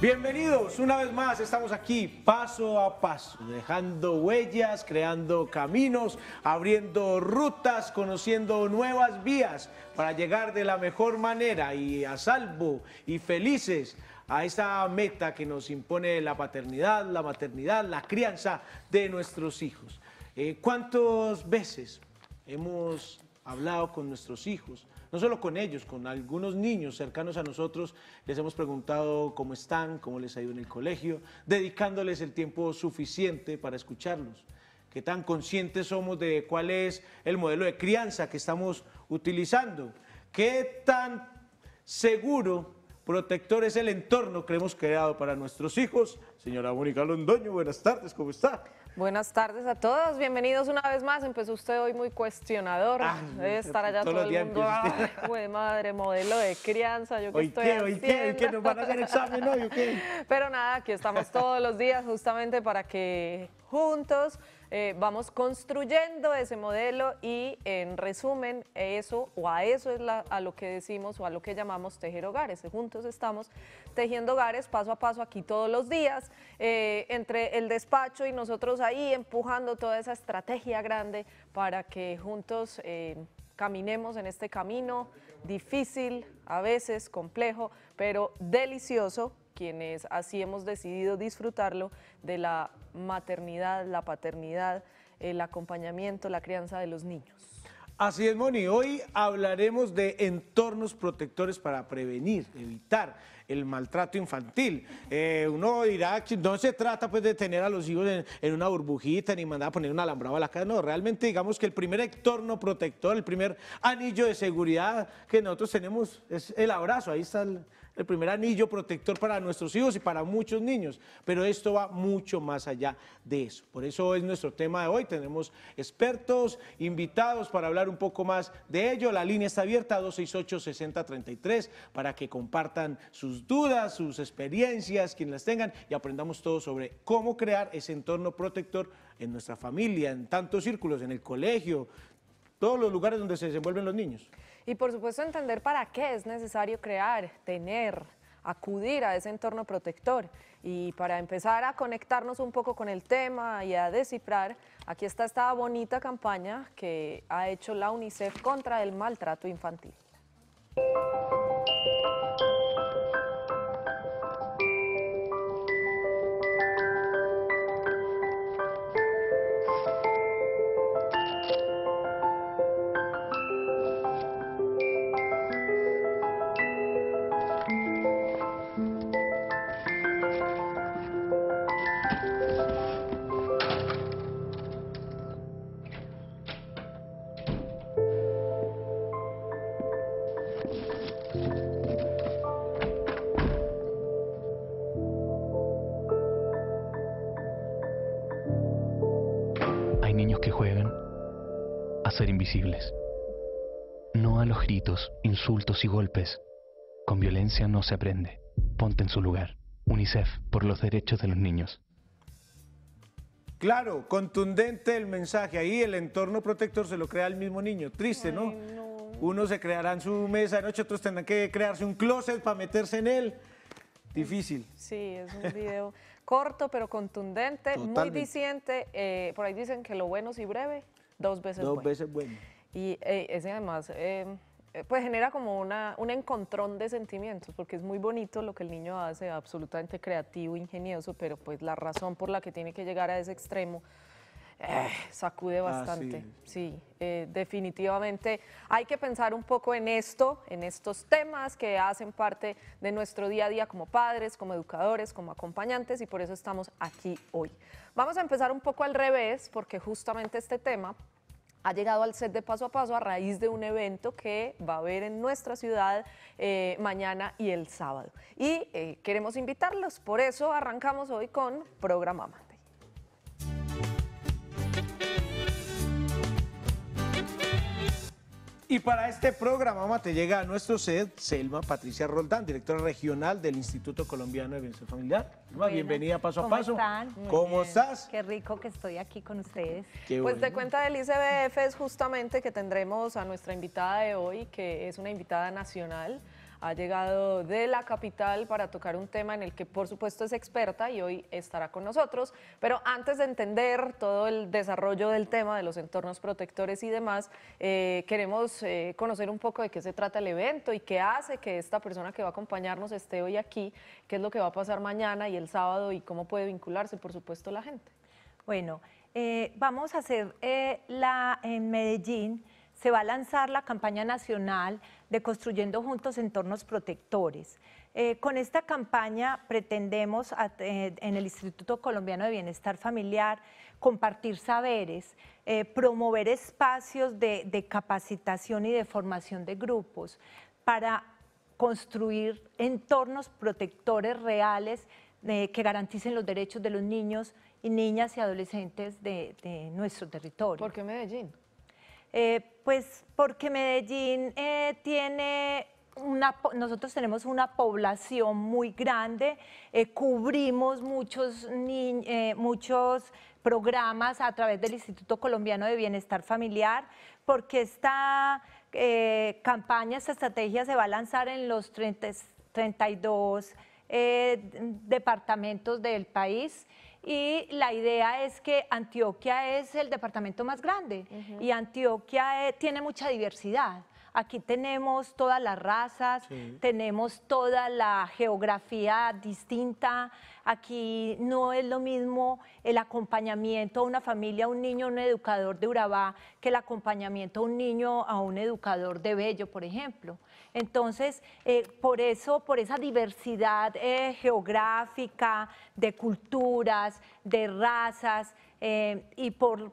Bienvenidos, una vez más estamos aquí paso a paso, dejando huellas, creando caminos, abriendo rutas, conociendo nuevas vías para llegar de la mejor manera y a salvo y felices a esa meta que nos impone la paternidad, la maternidad, la crianza de nuestros hijos. Eh, ¿Cuántas veces hemos hablado con nuestros hijos? no solo con ellos, con algunos niños cercanos a nosotros, les hemos preguntado cómo están, cómo les ha ido en el colegio, dedicándoles el tiempo suficiente para escucharlos qué tan conscientes somos de cuál es el modelo de crianza que estamos utilizando, qué tan seguro protector es el entorno que hemos creado para nuestros hijos. Señora Mónica Londoño, buenas tardes, ¿cómo está? Buenas tardes a todos, bienvenidos una vez más. Empezó usted hoy muy cuestionador, ah, debe estar allá todo el mundo. Güey, madre, modelo de crianza, yo que estoy qué, hoy qué, ¿Y qué, nos van a hacer examen hoy, ¿o qué? Pero nada, aquí estamos todos los días justamente para que juntos eh, vamos construyendo ese modelo y en resumen eso o a eso es a lo que decimos o a lo que llamamos tejer hogares. Eh, juntos estamos tejiendo hogares paso a paso aquí todos los días, eh, entre el despacho y nosotros ahí empujando toda esa estrategia grande para que juntos... caminemos en este camino difícil, a veces complejo, pero delicioso quienes así hemos decidido disfrutarlo de la maternidad, la paternidad, el acompañamiento, la crianza de los niños. Así es, Moni. Hoy hablaremos de entornos protectores para prevenir, evitar el maltrato infantil. Eh, uno dirá que no se trata pues, de tener a los hijos en, una burbujita ni mandar a poner un alambrado a la casa. No, realmente digamos que el primer entorno protector, el primer anillo de seguridad que nosotros tenemos es el abrazo. Ahí está el, el primer anillo protector para nuestros hijos y para muchos niños, pero esto va mucho más allá de eso. Por eso es nuestro tema de hoy, tenemos expertos, invitados para hablar un poco más de ello. La línea está abierta a 268-6033 para que compartan sus dudas, sus experiencias, quien las tengan y aprendamos todos sobre cómo crear ese entorno protector en nuestra familia, en tantos círculos, en el colegio, todos los lugares donde se desenvuelven los niños. Y por supuesto entender para qué es necesario crear, tener, acudir a ese entorno protector. Y para empezar a conectarnos un poco con el tema y a descifrar, aquí está esta bonita campaña que ha hecho la UNICEF contra el maltrato infantil. y golpes. Con violencia no se aprende. Ponte en su lugar. UNICEF, por los derechos de los niños. Claro, contundente el mensaje. Ahí el entorno protector se lo crea el mismo niño. Triste, ¿no? no. Unos se crearán su mesa de noche, otros tendrán que crearse un closet para meterse en él. Difícil. Sí, es un video corto pero contundente, muy diciente. Eh, por ahí dicen que lo bueno es y breve, dos veces bueno. Dos veces bueno. Y eh, ese además... Eh, eh, pues genera como una, un encontrón de sentimientos, porque es muy bonito lo que el niño hace, absolutamente creativo, ingenioso, pero pues la razón por la que tiene que llegar a ese extremo eh, sacude ah, bastante. sí, sí eh, definitivamente hay que pensar un poco en esto, en estos temas que hacen parte de nuestro día a día como padres, como educadores, como acompañantes y por eso estamos aquí hoy. Vamos a empezar un poco al revés, porque justamente este tema ha llegado al set de paso a paso a raíz de un evento que va a haber en nuestra ciudad eh, mañana y el sábado. Y eh, queremos invitarlos, por eso arrancamos hoy con programa Y para este programa te llega a nuestro sed Selma Patricia Roldán, directora regional del Instituto Colombiano de Bienestar Familiar. bienvenida paso a paso. ¿Cómo están? ¿Cómo estás? Qué rico que estoy aquí con ustedes. pues de cuenta del ICBF es justamente que tendremos a nuestra invitada de hoy, que es una invitada nacional ha llegado de la capital para tocar un tema en el que por supuesto es experta y hoy estará con nosotros. Pero antes de entender todo el desarrollo del tema de los entornos protectores y demás, eh, queremos eh, conocer un poco de qué se trata el evento y qué hace que esta persona que va a acompañarnos esté hoy aquí, qué es lo que va a pasar mañana y el sábado y cómo puede vincularse, por supuesto, la gente. Bueno, eh, vamos a hacer la en Medellín se va a lanzar la campaña nacional de Construyendo Juntos Entornos Protectores. Eh, con esta campaña pretendemos eh, en el Instituto Colombiano de Bienestar Familiar compartir saberes, eh, promover espacios de, capacitación y de formación de grupos para construir entornos protectores reales que garanticen los derechos de los niños y niñas y adolescentes de, de nuestro territorio. ¿Por qué Medellín? Eh, pues porque Medellín eh, tiene una, nosotros tenemos una población muy grande, eh, cubrimos muchos, programas a través del Instituto Colombiano de Bienestar Familiar, porque esta campaña, esta estrategia se va a lanzar en los 32 departamentos del país y la idea es que Antioquia es el departamento más grande y Antioquia eh, tiene mucha diversidad. Aquí tenemos todas las razas, tenemos toda la geografía distinta. Aquí no es lo mismo el acompañamiento a una familia, a un niño, a un educador de Urabá, que el acompañamiento a un niño, a un educador de Bello, por ejemplo. Entonces, eh, por eso, por esa diversidad eh, geográfica, de culturas, de razas eh, y por,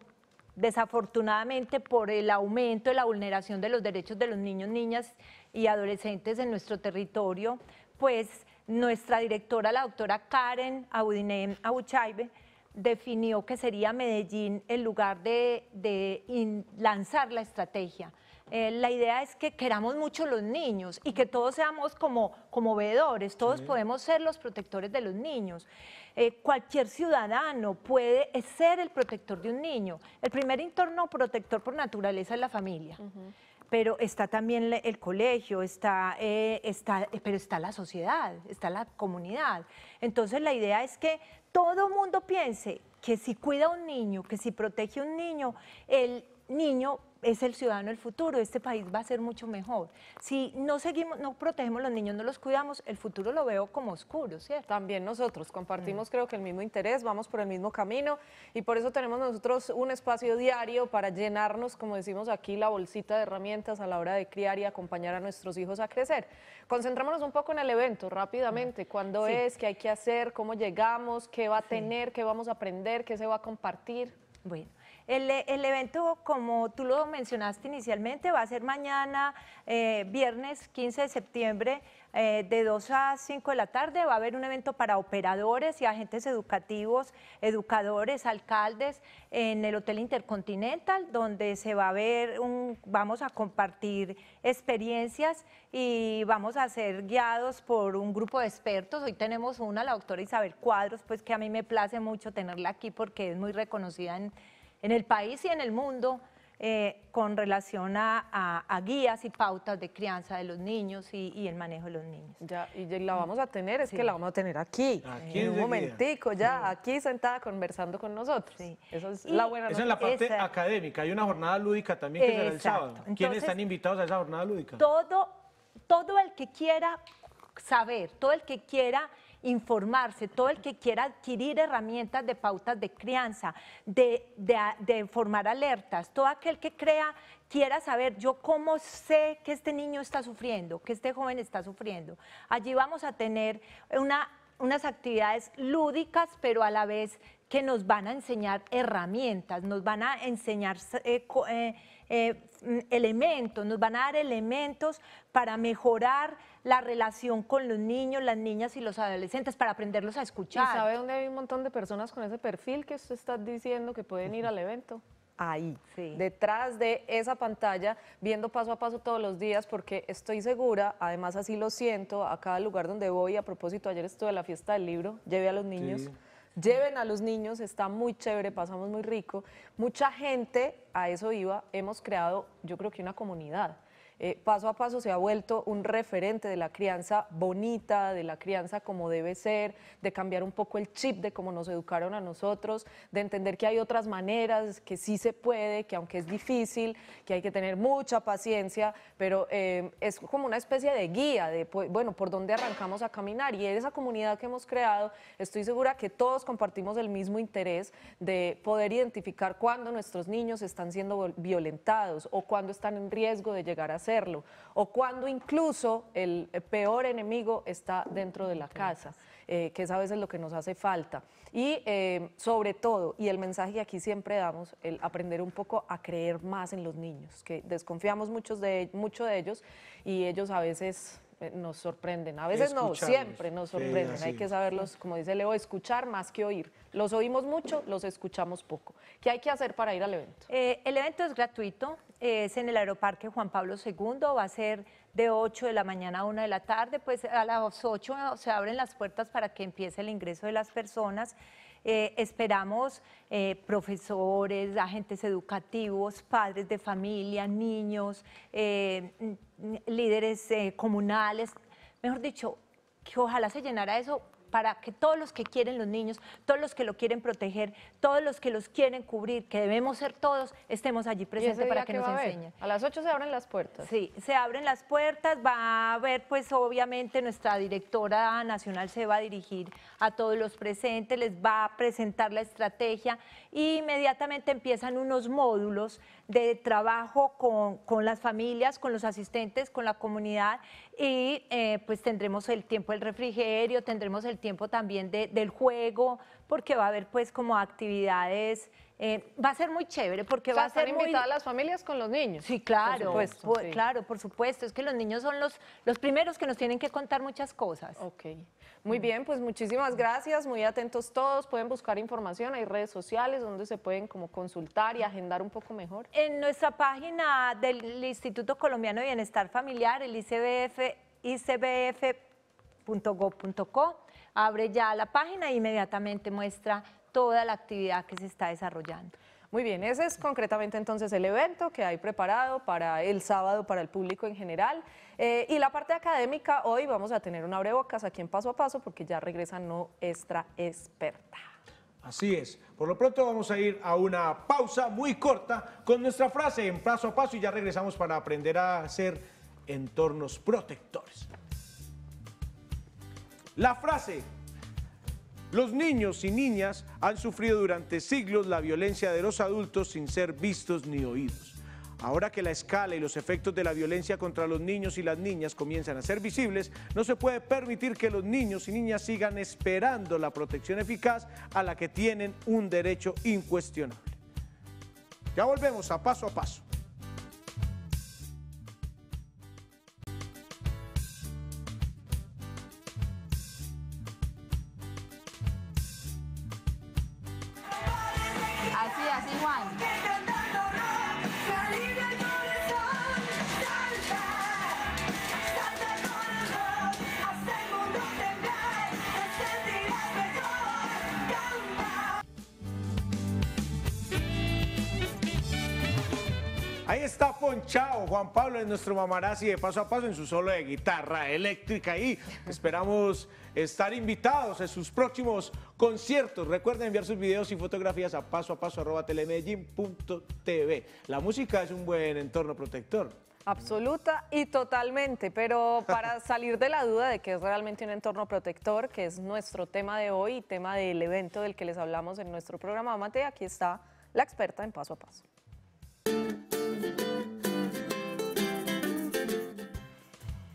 desafortunadamente por el aumento de la vulneración de los derechos de los niños, niñas y adolescentes en nuestro territorio, pues nuestra directora, la doctora Karen Audinem Abuchaibe, definió que sería Medellín el lugar de lanzar la estrategia eh, la idea es que queramos mucho los niños y que todos seamos como, como veedores, todos podemos ser los protectores de los niños. Eh, cualquier ciudadano puede ser el protector de un niño. El primer entorno protector por naturaleza es la familia. pero está también el colegio, está, eh, está, pero está la sociedad, está la comunidad. Entonces la idea es que todo mundo piense que si cuida a un niño, que si protege a un niño, el niño es el ciudadano el futuro, este país va a ser mucho mejor. Si no seguimos, no protegemos los niños, no los cuidamos, el futuro lo veo como oscuro, ¿cierto? También nosotros compartimos mm. creo que el mismo interés, vamos por el mismo camino y por eso tenemos nosotros un espacio diario para llenarnos, como decimos aquí, la bolsita de herramientas a la hora de criar y acompañar a nuestros hijos a crecer. Concentrémonos un poco en el evento rápidamente, mm. cuándo es, qué hay que hacer, cómo llegamos, qué va a tener, qué vamos a aprender, qué se va a compartir. Bueno, el, evento, como tú lo mencionaste inicialmente, va a ser mañana, eh, viernes 15 de septiembre, eh, de 2 a 5 de la tarde. Va a haber un evento para operadores y agentes educativos, educadores, alcaldes, en el Hotel Intercontinental, donde se va a ver un, vamos a compartir experiencias y vamos a ser guiados por un grupo de expertos. Hoy tenemos una, la doctora Isabel Cuadros, pues que a mí me place mucho tenerla aquí porque es muy reconocida en en el país y en el mundo eh, con relación a, guías y pautas de crianza de los niños y, el manejo de los niños. Ya, y la vamos a tener, es que la vamos a tener aquí, aquí en un momentico ya, aquí sentada conversando con nosotros. Sí. Eso es la buena Esa es la parte académica, hay una jornada lúdica también que será el sábado. ¿Quiénes están invitados a esa jornada lúdica? Todo, todo el que quiera saber, todo el que quiera informarse, todo el que quiera adquirir herramientas de pautas de crianza, de, formar alertas, todo aquel que crea quiera saber yo cómo sé que este niño está sufriendo, que este joven está sufriendo. Allí vamos a tener una unas actividades lúdicas, pero a la vez que nos van a enseñar herramientas, nos van a enseñar eh, eh, eh, mm, elementos, nos van a dar elementos para mejorar la relación con los niños, las niñas y los adolescentes, para aprenderlos a escuchar. ¿Y sabe dónde hay un montón de personas con ese perfil que usted está diciendo que pueden ir al evento? ahí, detrás de esa pantalla, viendo paso a paso todos los días, porque estoy segura, además así lo siento, a cada lugar donde voy, a propósito, ayer estuve en la fiesta del libro, llevé a los niños. Lleven a los niños, está muy chévere, pasamos muy rico. Mucha gente, a eso iba, hemos creado yo creo que una comunidad eh, paso a paso se ha vuelto un referente de la crianza bonita, de la crianza como debe ser, de cambiar un poco el chip de cómo nos educaron a nosotros, de entender que hay otras maneras, que sí se puede, que aunque es difícil, que hay que tener mucha paciencia, pero eh, es como una especie de guía de, pues, bueno, por dónde arrancamos a caminar. Y en esa comunidad que hemos creado, estoy segura que todos compartimos el mismo interés de poder identificar cuándo nuestros niños están siendo violentados o cuando están en riesgo de llegar a hacerlo, o cuando incluso el peor enemigo está dentro de la casa, eh, que es a veces lo que nos hace falta. Y eh, sobre todo, y el mensaje que aquí siempre damos, el aprender un poco a creer más en los niños, que desconfiamos muchos de, mucho de ellos y ellos a veces eh, nos sorprenden. A veces no, siempre nos sorprenden. hay que saberlos, como dice Leo, escuchar más que oír. Los oímos mucho, los escuchamos poco. ¿Qué hay que hacer para ir al evento? el evento es gratuito, es en el Aeroparque Juan Pablo II, va a ser de 8 de la mañana a 1 de la tarde, pues a las 8 se abren las puertas para que empiece el ingreso de las personas. Eh, esperamos eh, profesores, agentes educativos, padres de familia, niños, eh, líderes comunales, mejor dicho, que ojalá se llenara eso para que todos los que quieren los niños, todos los que lo quieren proteger, todos los que los quieren cubrir, que debemos ser todos, estemos allí presentes para que, nos enseñen. A las 8 se abren las puertas. Sí, se abren las puertas, va a haber pues obviamente nuestra directora nacional se va a dirigir a todos los presentes, les va a presentar la estrategia e inmediatamente empiezan unos módulos de trabajo con, las familias, con los asistentes, con la comunidad y eh, pues tendremos el tiempo del refrigerio, tendremos el tiempo también del juego, porque va a haber pues como actividades eh, va a ser muy chévere porque va a ser invitada a las familias con los niños. Sí, claro, por supuesto, pues, pues, claro, por supuesto. Es que los niños son los, los primeros que nos tienen que contar muchas cosas. Ok. Muy bien, pues muchísimas gracias, muy atentos todos. Pueden buscar información, hay redes sociales donde se pueden como consultar y agendar un poco mejor. En nuestra página del Instituto Colombiano de Bienestar Familiar, el ICBF, icbf.gov.co, abre ya la página e inmediatamente muestra toda la actividad que se está desarrollando. Muy bien, ese es concretamente entonces el evento que hay preparado para el sábado, para el público en general. Eh, y la parte académica, hoy vamos a tener un abrebocas aquí en Paso a Paso porque ya regresa nuestra experta. Así es. Por lo pronto vamos a ir a una pausa muy corta con nuestra frase en Paso a Paso y ya regresamos para aprender a hacer entornos protectores. La frase los niños y niñas han sufrido durante siglos la violencia de los adultos sin ser vistos ni oídos. Ahora que la escala y los efectos de la violencia contra los niños y las niñas comienzan a ser visibles, no se puede permitir que los niños y niñas sigan esperando la protección eficaz a la que tienen un derecho incuestionable. Ya volvemos a paso a paso. Pablo es nuestro Mamarazzi de paso a paso en su solo de guitarra eléctrica y esperamos estar invitados en sus próximos conciertos. Recuerden enviar sus videos y fotografías a paso a paso arroba La música es un buen entorno protector. Absoluta y totalmente, pero para salir de la duda de que es realmente un entorno protector, que es nuestro tema de hoy y tema del evento del que les hablamos en nuestro programa Amate, aquí está la experta en paso a paso.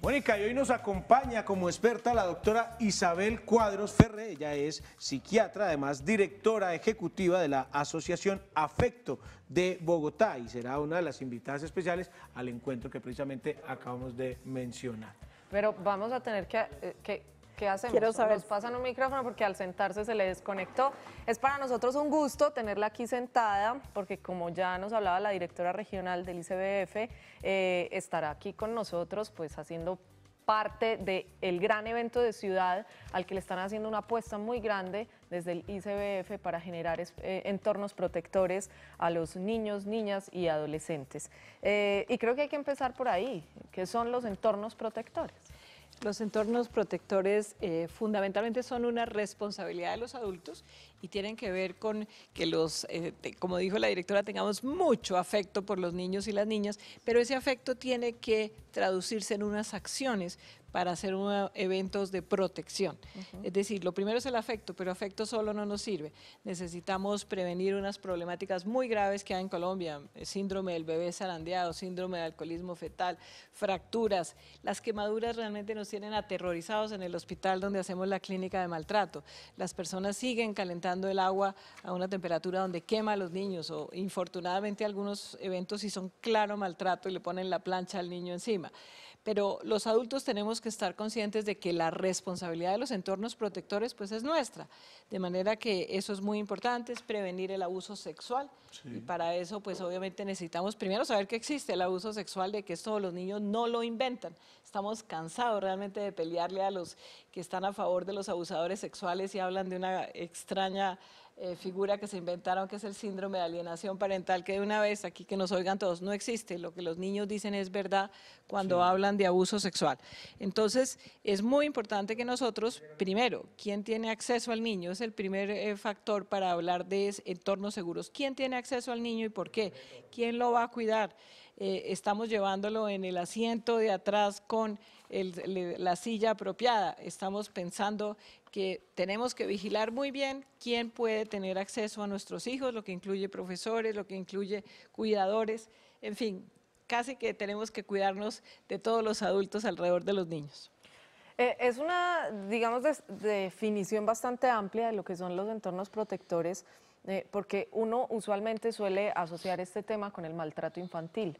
Mónica, y hoy nos acompaña como experta la doctora Isabel Cuadros Ferre, ella es psiquiatra, además directora ejecutiva de la Asociación Afecto de Bogotá y será una de las invitadas especiales al encuentro que precisamente acabamos de mencionar. Pero vamos a tener que, eh, que ¿Qué hacemos? Nos pasan un micrófono porque al sentarse se le desconectó. Es para nosotros un gusto tenerla aquí sentada porque como ya nos hablaba la directora regional del ICBF, eh, estará aquí con nosotros pues haciendo parte del gran evento de ciudad al que le están haciendo una apuesta muy grande desde el ICBF para generar eh, entornos protectores a los niños, niñas y adolescentes. Eh, y creo que hay que empezar por ahí, que son los entornos protectores. Los entornos protectores eh, fundamentalmente son una responsabilidad de los adultos y tienen que ver con que los, eh, como dijo la directora, tengamos mucho afecto por los niños y las niñas, pero ese afecto tiene que traducirse en unas acciones para hacer eh, eventos de protección. Es decir, lo primero es el afecto, pero afecto solo no nos sirve. Necesitamos prevenir unas problemáticas muy graves que hay en Colombia, eh, síndrome del bebé zarandeado, síndrome de alcoholismo fetal, fracturas. Las quemaduras realmente nos tienen aterrorizados en el hospital donde hacemos la clínica de maltrato. Las personas siguen calentando el agua a una temperatura donde quema a los niños o infortunadamente algunos eventos sí son claro maltrato y le ponen la plancha al niño encima pero los adultos tenemos que estar conscientes de que la responsabilidad de los entornos protectores pues es nuestra, de manera que eso es muy importante, es prevenir el abuso sexual y para eso pues obviamente necesitamos primero saber que existe el abuso sexual, de que esto los niños no lo inventan, estamos cansados realmente de pelearle a los que están a favor de los abusadores sexuales y hablan de una extraña eh, figura que se inventaron, que es el síndrome de alienación parental, que de una vez aquí que nos oigan todos, no existe. Lo que los niños dicen es verdad cuando hablan de abuso sexual. Entonces, es muy importante que nosotros, primero, ¿quién tiene acceso al niño? Es el primer eh, factor para hablar de entornos seguros. ¿Quién tiene acceso al niño y por qué? ¿Quién lo va a cuidar? Eh, estamos llevándolo en el asiento de atrás con la silla apropiada. Estamos pensando que tenemos que vigilar muy bien quién puede tener acceso a nuestros hijos, lo que incluye profesores, lo que incluye cuidadores, en fin, casi que tenemos que cuidarnos de todos los adultos alrededor de los niños. Eh, es una, digamos, definición bastante amplia de lo que son los entornos protectores, eh, porque uno usualmente suele asociar este tema con el maltrato infantil.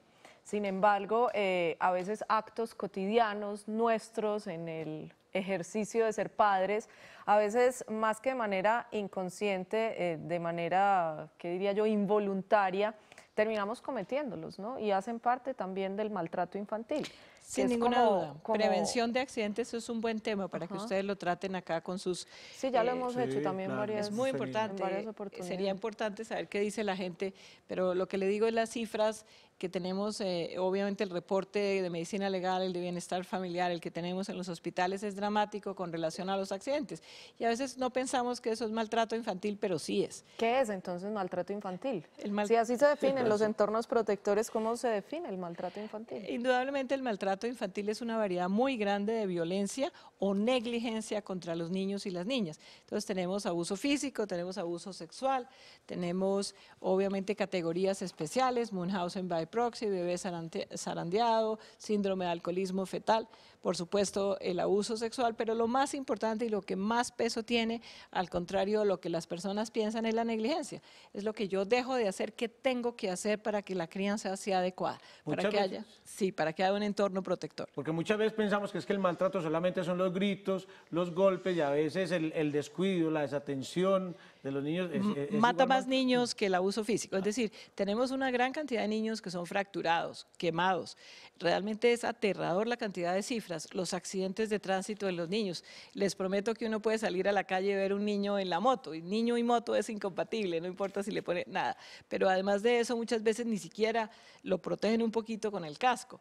Sin embargo, eh, a veces actos cotidianos nuestros en el ejercicio de ser padres, a veces más que de manera inconsciente, eh, de manera, ¿qué diría yo?, involuntaria, terminamos cometiéndolos, ¿no? Y hacen parte también del maltrato infantil. Sin ninguna duda. Prevención de accidentes es un buen tema para que ustedes lo traten acá con sus... Sí, ya lo eh, hemos hecho también María. Es muy importante. Eh, sería importante saber qué dice la gente, pero lo que le digo es las cifras que tenemos, eh, obviamente el reporte de medicina legal, el de bienestar familiar, el que tenemos en los hospitales es dramático con relación a los accidentes. Y a veces no pensamos que eso es maltrato infantil, pero sí es. ¿Qué es entonces maltrato infantil? El Si así se definen los entornos protectores, ¿cómo se define el maltrato infantil? Indudablemente el maltrato infantil es una variedad muy grande de violencia o negligencia contra los niños y las niñas. Entonces tenemos abuso físico, tenemos abuso sexual, tenemos obviamente categorías especiales, Munhausen by proxy, bebé zarandeado, síndrome de alcoholismo fetal, por supuesto el abuso sexual, pero lo más importante y lo que más peso tiene, al contrario de lo que las personas piensan, es la negligencia. Es lo que yo dejo de hacer, qué tengo que hacer para que la crianza sea adecuada, para que haya, sí, para que haya un entorno protector. Porque muchas veces pensamos que es que el maltrato solamente son los gritos, los golpes y a veces el, el descuido, la desatención, los niños mata más niños mm. que el abuso físico. Es ah. decir, tenemos una gran cantidad de niños que son fracturados, quemados. Realmente es aterrador la cantidad de cifras, los accidentes de tránsito de los niños. Les prometo que uno puede salir a la calle y ver un niño en la moto. Y niño y moto es incompatible, no importa si le pone nada. Pero además de eso, muchas veces ni siquiera lo protegen un poquito con el casco.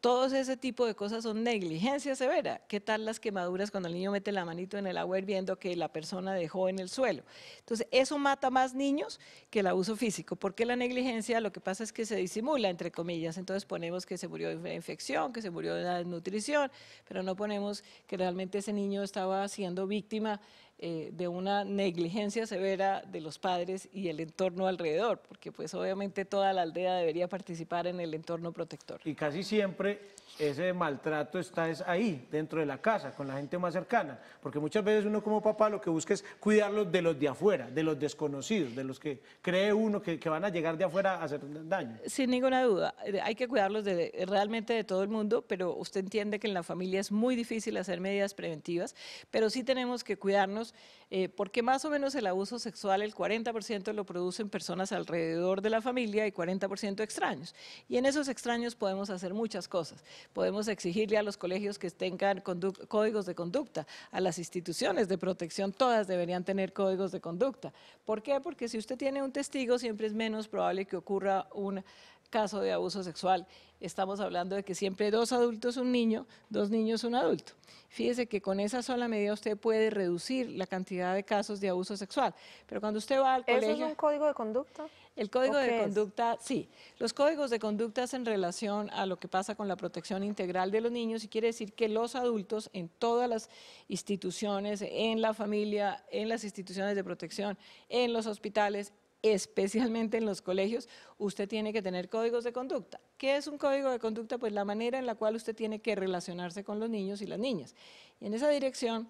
Todos ese tipo de cosas son negligencia severa. ¿Qué tal las quemaduras cuando el niño mete la manito en el agua hirviendo que la persona dejó en el suelo? Entonces, eso mata más niños que el abuso físico, porque la negligencia lo que pasa es que se disimula, entre comillas, entonces ponemos que se murió de infección, que se murió de una desnutrición, pero no ponemos que realmente ese niño estaba siendo víctima eh, de una negligencia severa de los padres y el entorno alrededor, porque pues obviamente toda la aldea debería participar en el entorno protector. Y casi siempre ese maltrato está es ahí, dentro de la casa, con la gente más cercana, porque muchas veces uno como papá lo que busca es cuidarlos de los de afuera, de los desconocidos, de los que cree uno que, que van a llegar de afuera a hacer daño. Sin ninguna duda, eh, hay que cuidarlos de, eh, realmente de todo el mundo, pero usted entiende que en la familia es muy difícil hacer medidas preventivas, pero sí tenemos que cuidarnos eh, porque más o menos el abuso sexual, el 40% lo producen personas alrededor de la familia y 40% extraños. Y en esos extraños podemos hacer muchas cosas. Podemos exigirle a los colegios que tengan códigos de conducta, a las instituciones de protección, todas deberían tener códigos de conducta. ¿Por qué? Porque si usted tiene un testigo, siempre es menos probable que ocurra un caso de abuso sexual, estamos hablando de que siempre dos adultos, un niño, dos niños, un adulto. Fíjese que con esa sola medida usted puede reducir la cantidad de casos de abuso sexual. Pero cuando usted va al colegio... ¿Eso es un código de conducta? El código de conducta, sí. Los códigos de conducta en relación a lo que pasa con la protección integral de los niños y quiere decir que los adultos en todas las instituciones, en la familia, en las instituciones de protección, en los hospitales, especialmente en los colegios, usted tiene que tener códigos de conducta. ¿Qué es un código de conducta? Pues la manera en la cual usted tiene que relacionarse con los niños y las niñas. Y en esa dirección,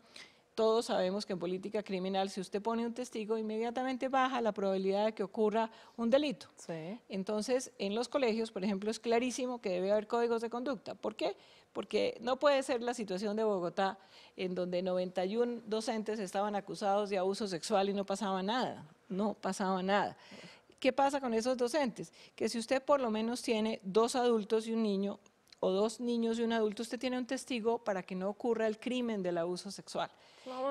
todos sabemos que en política criminal, si usted pone un testigo, inmediatamente baja la probabilidad de que ocurra un delito. Entonces, en los colegios, por ejemplo, es clarísimo que debe haber códigos de conducta. ¿Por qué? Porque no puede ser la situación de Bogotá, en donde 91 docentes estaban acusados de abuso sexual y no pasaba nada. No pasaba nada. ¿Qué pasa con esos docentes? Que si usted por lo menos tiene dos adultos y un niño, o dos niños y un adulto, usted tiene un testigo para que no ocurra el crimen del abuso sexual.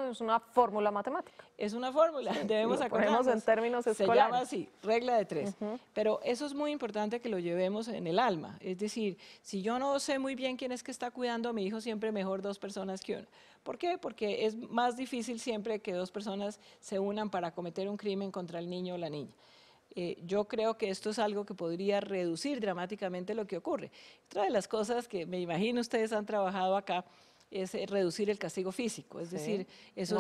es una fórmula matemática. Es una fórmula, debemos acordarnos. en términos escolares. Se llama así, regla de tres. Pero eso es muy importante que lo llevemos en el alma. Es decir, si yo no sé muy bien quién es que está cuidando a mi hijo, siempre mejor dos personas que una. ¿Por qué? Porque es más difícil siempre que dos personas se unan para cometer un crimen contra el niño o la niña. Eh, yo creo que esto es algo que podría reducir dramáticamente lo que ocurre. Otra de las cosas que me imagino ustedes han trabajado acá es eh, reducir el castigo físico, es decir, eso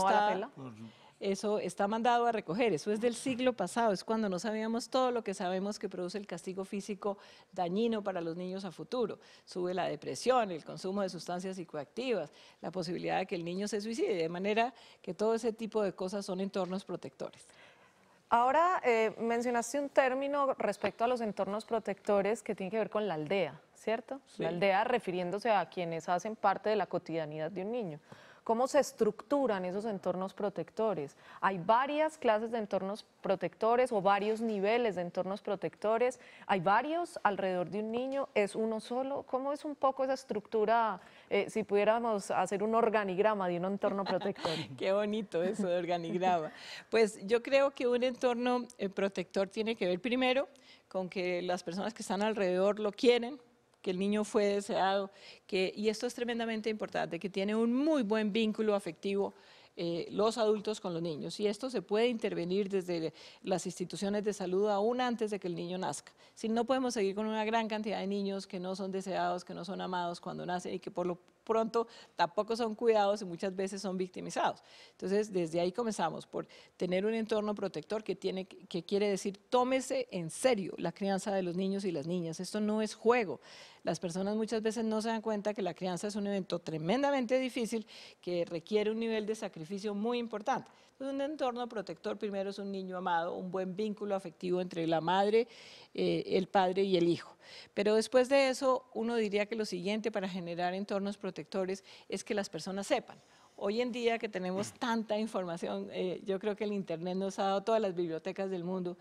Eso está mandado a recoger, eso es del siglo pasado, es cuando no sabíamos todo lo que sabemos que produce el castigo físico dañino para los niños a futuro. Sube la depresión, el consumo de sustancias psicoactivas, la posibilidad de que el niño se suicide, de manera que todo ese tipo de cosas son entornos protectores. Ahora eh, mencionaste un término respecto a los entornos protectores que tiene que ver con la aldea, ¿cierto? La aldea refiriéndose a quienes hacen parte de la cotidianidad de un niño cómo se estructuran esos entornos protectores. Hay varias clases de entornos protectores o varios niveles de entornos protectores, hay varios alrededor de un niño, es uno solo. ¿Cómo es un poco esa estructura, eh, si pudiéramos hacer un organigrama de un entorno protector? Qué bonito eso de organigrama. pues yo creo que un entorno eh, protector tiene que ver primero con que las personas que están alrededor lo quieren, que el niño fue deseado, que, y esto es tremendamente importante, que tiene un muy buen vínculo afectivo eh, los adultos con los niños. Y esto se puede intervenir desde las instituciones de salud aún antes de que el niño nazca. Si no podemos seguir con una gran cantidad de niños que no son deseados, que no son amados cuando nacen y que por lo pronto tampoco son cuidados y muchas veces son victimizados. Entonces, desde ahí comenzamos por tener un entorno protector que, que quiere decir, tómese en serio la crianza de los niños y las niñas. Esto no es juego. Las personas muchas veces no se dan cuenta que la crianza es un evento tremendamente difícil que requiere un nivel de sacrificio muy importante. un entorno protector primero es un niño amado, un buen vínculo afectivo entre la madre, eh, el padre y el hijo. Pero después de eso, uno diría que lo siguiente para generar entornos protectores es que las personas sepan hoy en día que tenemos mm. tanta información, eh, yo creo que el Internet nos ha dado todas las bibliotecas del mundo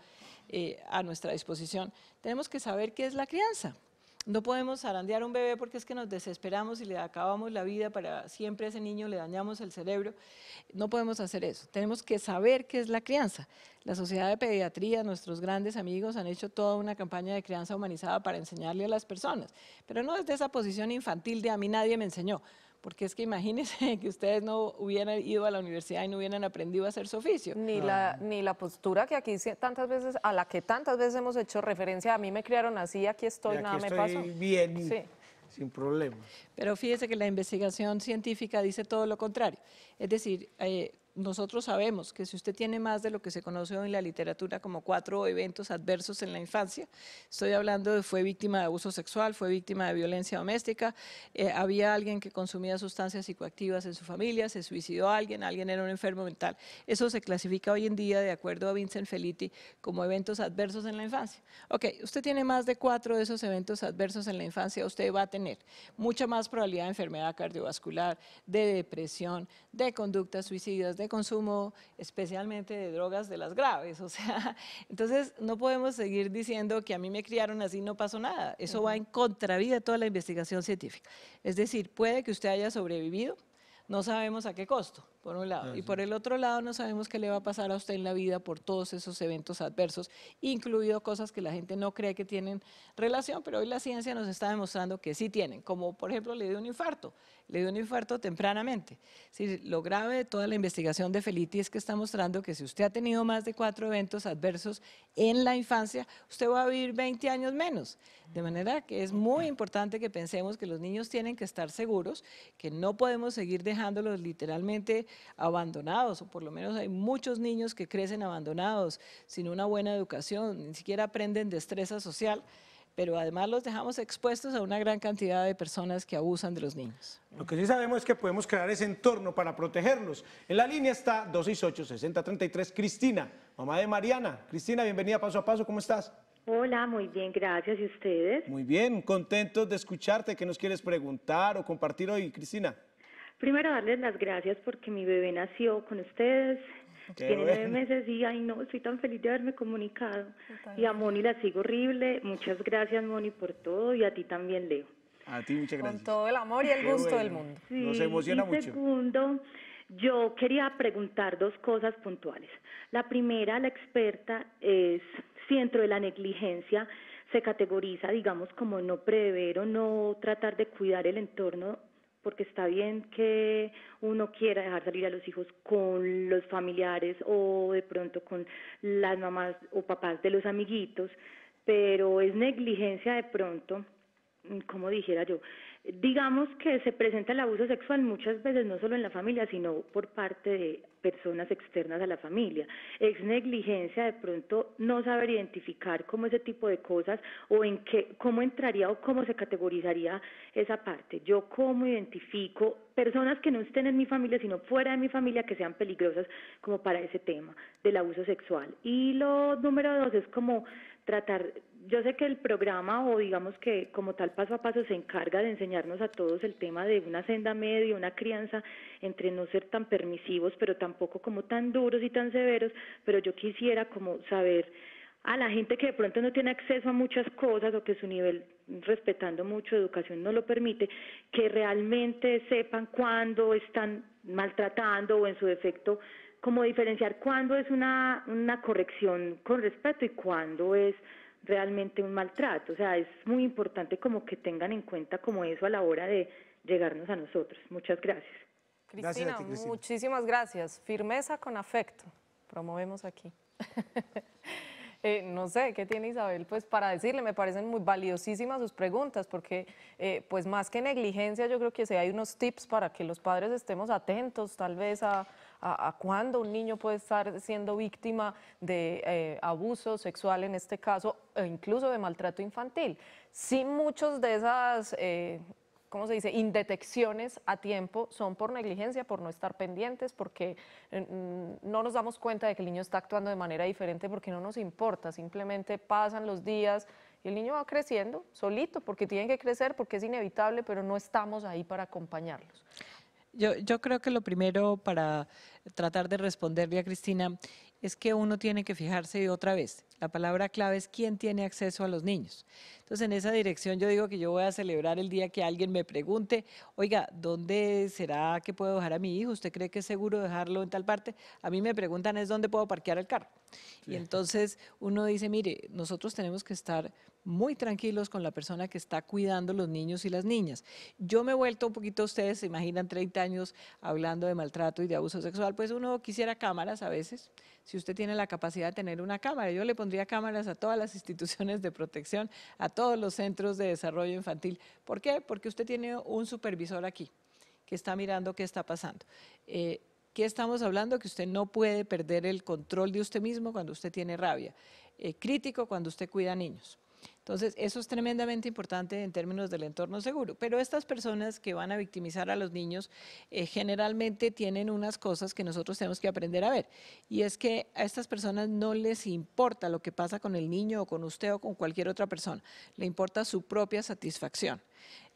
eh, a nuestra disposición, tenemos que saber qué es la crianza. No podemos zarandear un bebé porque es que nos desesperamos y le acabamos la vida para siempre a ese niño, le dañamos el cerebro. No podemos hacer eso. Tenemos que saber qué es la crianza. La Sociedad de Pediatría, nuestros grandes amigos han hecho toda una campaña de crianza humanizada para enseñarle a las personas, pero no desde esa posición infantil de a mí nadie me enseñó. Porque es que imagínense que ustedes no hubieran ido a la universidad y no hubieran aprendido a hacer su oficio. Ni, la, ni la postura que aquí tantas veces, a la que tantas veces hemos hecho referencia, a mí me criaron así, aquí estoy, nada me pasó. Bien, sí. sin problema. Pero fíjese que la investigación científica dice todo lo contrario. Es decir, eh, nosotros sabemos que si usted tiene más de lo que se conoce hoy en la literatura como cuatro eventos adversos en la infancia, estoy hablando de fue víctima de abuso sexual, fue víctima de violencia doméstica, eh, había alguien que consumía sustancias psicoactivas en su familia, se suicidó alguien, alguien era un enfermo mental. Eso se clasifica hoy en día, de acuerdo a Vincent Felitti, como eventos adversos en la infancia. Ok, usted tiene más de cuatro de esos eventos adversos en la infancia, usted va a tener mucha más probabilidad de enfermedad cardiovascular, de depresión, de conductas suicidas, de consumo, especialmente de drogas de las graves. O sea, entonces no podemos seguir diciendo que a mí me criaron así no pasó nada. Eso va en contravía de toda la investigación científica. Es decir, puede que usted haya sobrevivido, no sabemos a qué costo por un lado. Ah, y por el otro lado, no sabemos qué le va a pasar a usted en la vida por todos esos eventos adversos, incluido cosas que la gente no cree que tienen relación, pero hoy la ciencia nos está demostrando que sí tienen, como por ejemplo le dio un infarto, le dio un infarto tempranamente. lo grave de toda la investigación de Feliti es que está mostrando que si usted ha tenido más de cuatro eventos adversos en la infancia, usted va a vivir 20 años menos. De manera que es muy importante que pensemos que los niños tienen que estar seguros, que no podemos seguir dejándolos literalmente abandonados, o por lo menos hay muchos niños que crecen abandonados, sin una buena educación, ni siquiera aprenden destreza social pero además los dejamos expuestos a una gran cantidad de personas que abusan de los niños. Lo que sí sabemos es que podemos crear ese entorno para protegerlos. En la línea está 268-6033, Cristina, mamá de Mariana. Cristina, bienvenida paso a paso, ¿cómo estás? Hola, muy bien, gracias. ¿Y ustedes? Muy bien, contentos de escucharte. ¿Qué nos quieres preguntar o compartir hoy, Cristina? Primero, darles las gracias porque mi bebé nació con ustedes. Tiene nueve meses y, ay, no, estoy tan feliz de haberme comunicado. Y a Moni la sigo horrible. Muchas gracias, Moni, por todo. Y a ti también, Leo. A ti, muchas gracias. Con todo el amor y el gusto del mundo. Nos emociona mucho. Segundo, yo quería preguntar dos cosas puntuales. La primera, la experta, es si dentro de la negligencia se categoriza, digamos, como no prever o no tratar de cuidar el entorno porque está bien que uno quiera dejar salir a los hijos con los familiares o de pronto con las mamás o papás de los amiguitos, pero es negligencia de pronto, mm, como dijera yo, digamos que se presenta el abuso sexual muchas veces no solo en la familia, sino por parte de personas externas a la familia. Es negligencia de pronto no saber identificar cómo ese tipo de cosas o en qué cómo entraría o cómo se categorizaría esa parte. Yo cómo identifico personas que no estén en mi familia, sino fuera de mi familia, que sean peligrosas como para ese tema del abuso sexual. Y lo número dos es como tratar yo sé que el programa o digamos que como tal paso a paso se encarga de enseñarnos a todos el tema de una senda media, una crianza entre no ser tan permisivos, pero tampoco como tan duros y tan severos, pero yo quisiera como saber a la gente que de pronto no tiene acceso a muchas cosas o que su nivel, respetando mucho educación, no lo permite, que realmente sepan cuándo están maltratando o en su defecto, como diferenciar cuándo es una, una corrección con respeto y cuándo es realmente un maltrato. O sea, es muy importante como que tengan en cuenta como eso a la hora de llegarnos a nosotros. Muchas gracias. Cristina, muchísimas gracias. Firmeza con afecto. Promovemos aquí. Eh, no sé, ¿qué tiene Isabel? Pues para decirle, me parecen muy valiosísimas sus preguntas, porque eh, pues más que negligencia, yo creo que sí hay unos tips para que los padres estemos atentos tal vez a, a, cuándo un niño puede estar siendo víctima de eh, abuso sexual en este caso, e incluso de maltrato infantil. Si muchos de esas... Eh, ¿cómo se dice?, indetecciones a tiempo son por negligencia, por no estar pendientes, porque eh, mm, no nos damos cuenta de que el niño está actuando de manera diferente porque no nos importa, simplemente pasan los días y el niño va creciendo solito porque tiene que crecer, porque es inevitable, pero no estamos ahí para acompañarlos. Yo, creo que lo primero para tratar de responderle a Cristina es que uno tiene que fijarse otra vez. La palabra clave es quién tiene acceso a los niños. Entonces, en esa dirección yo digo que yo voy a celebrar el día que alguien me pregunte, oiga, ¿dónde será que puedo dejar a mi hijo? ¿Usted cree que es seguro dejarlo en tal parte? A mí me preguntan es dónde puedo parquear el carro. Y entonces uno dice, mire, nosotros tenemos que estar muy tranquilos con la persona que está cuidando los niños y las niñas. Yo me he vuelto un poquito, ustedes se imaginan 30 años hablando de maltrato y de abuso sexual, pues uno quisiera cámaras a veces, si usted tiene la capacidad de tener una cámara, yo le pondría cámaras a todas las instituciones de protección, a todos los centros de desarrollo infantil. ¿Por qué? Porque usted tiene un supervisor aquí que está mirando qué está pasando. Eh, ¿Qué estamos hablando? Que usted no puede perder el control de usted mismo cuando usted tiene rabia. Eh, crítico cuando usted cuida niños. Entonces, eso es tremendamente importante en términos del entorno seguro. Pero estas personas que van a victimizar a los niños eh, generalmente tienen unas cosas que nosotros tenemos que aprender a ver. Y es que a estas personas no les importa lo que pasa con el niño o con usted o con cualquier otra persona. Le importa su propia satisfacción.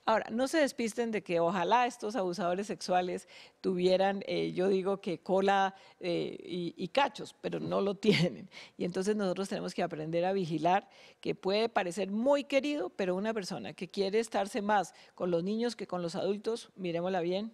Ahora, no se despisten de que ojalá estos abusadores sexuales tuvieran, eh, yo digo que cola eh, y, y, cachos, pero no lo tienen. Y entonces nosotros tenemos que aprender a vigilar que puede parecer muy querido, pero una persona que quiere estarse más con los niños que con los adultos, miremosla bien,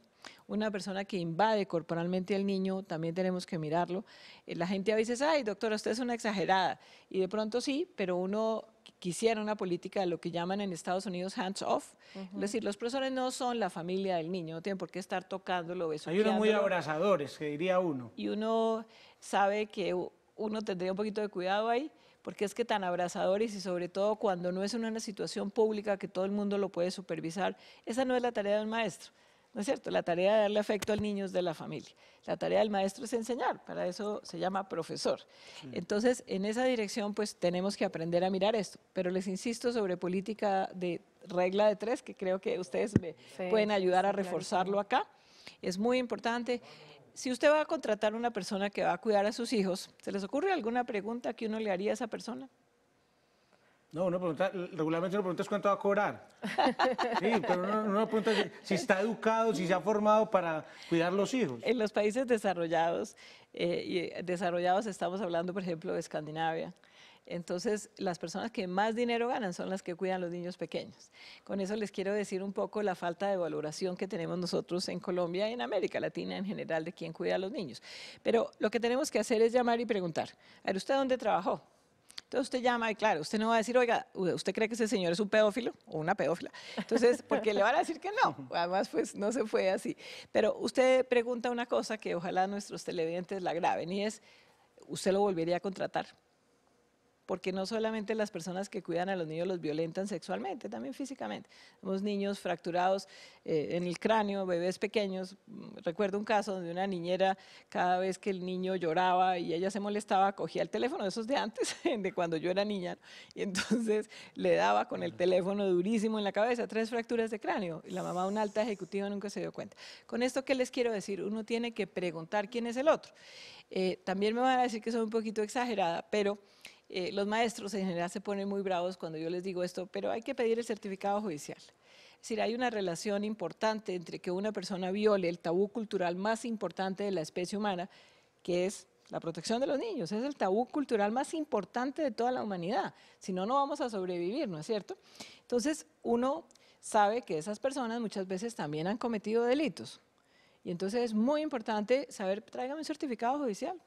una persona que invade corporalmente al niño, también tenemos que mirarlo. Eh, la gente a veces, ay, doctora, usted es una exagerada. Y de pronto sí, pero uno quisiera una política de lo que llaman en Estados Unidos hands off. Es decir, los profesores no son la familia del niño, no tienen por qué estar tocándolo, besándolo Hay unos muy abrazadores, que diría uno. Y uno sabe que uno tendría un poquito de cuidado ahí, porque es que tan abrazadores y sobre todo cuando no es una situación pública que todo el mundo lo puede supervisar, esa no es la tarea del maestro. ¿No es cierto? La tarea de darle afecto al niño es de la familia. La tarea del maestro es enseñar, para eso se llama profesor. Entonces, en esa dirección, pues tenemos que aprender a mirar esto. Pero les insisto sobre política de regla de tres, que creo que ustedes me pueden ayudar a reforzarlo acá. Es muy importante. Si usted va a contratar a una persona que va a cuidar a sus hijos, ¿se les ocurre alguna pregunta que uno le haría a esa persona? No, uno pregunta, regularmente uno pregunta cuánto va a cobrar. Sí, pero uno, no pregunta si, está educado, si se ha formado para cuidar los hijos. En los países desarrollados, eh, y eh, desarrollados estamos hablando, por ejemplo, de Escandinavia. Entonces, las personas que más dinero ganan son las que cuidan los niños pequeños. Con eso les quiero decir un poco la falta de valoración que tenemos nosotros en Colombia y en América Latina en general de quién cuida a los niños. Pero lo que tenemos que hacer es llamar y preguntar, ¿a ver, usted dónde trabajó? Entonces usted llama y claro, usted no va a decir, oiga, ¿usted cree que ese señor es un pedófilo o una pedófila? Entonces, porque le van a decir que no. Además, pues no se fue así. Pero usted pregunta una cosa que ojalá nuestros televidentes la graben y es, ¿usted lo volvería a contratar? porque no solamente las personas que cuidan a los niños los violentan sexualmente, también físicamente. Tenemos niños fracturados eh, en el cráneo, bebés pequeños. Mm, recuerdo un caso donde una niñera, cada vez que el niño lloraba y ella se molestaba, cogía el teléfono, esos de antes, de cuando yo era niña, y entonces le daba con el teléfono durísimo en la cabeza, tres fracturas de cráneo, y la mamá, una alta ejecutiva, nunca se dio cuenta. Con esto, ¿qué les quiero decir? Uno tiene que preguntar quién es el otro. Eh, también me van a decir que soy un poquito exagerada, pero... Eh, los maestros en general se ponen muy bravos cuando yo les digo esto, pero hay que pedir el certificado judicial. Es decir, hay una relación importante entre que una persona viole el tabú cultural más importante de la especie humana, que es la protección de los niños. Es el tabú cultural más importante de toda la humanidad. Si no, no vamos a sobrevivir, ¿no es cierto? Entonces, uno sabe que esas personas muchas veces también han cometido delitos. Y entonces es muy importante saber, tráigame un certificado judicial,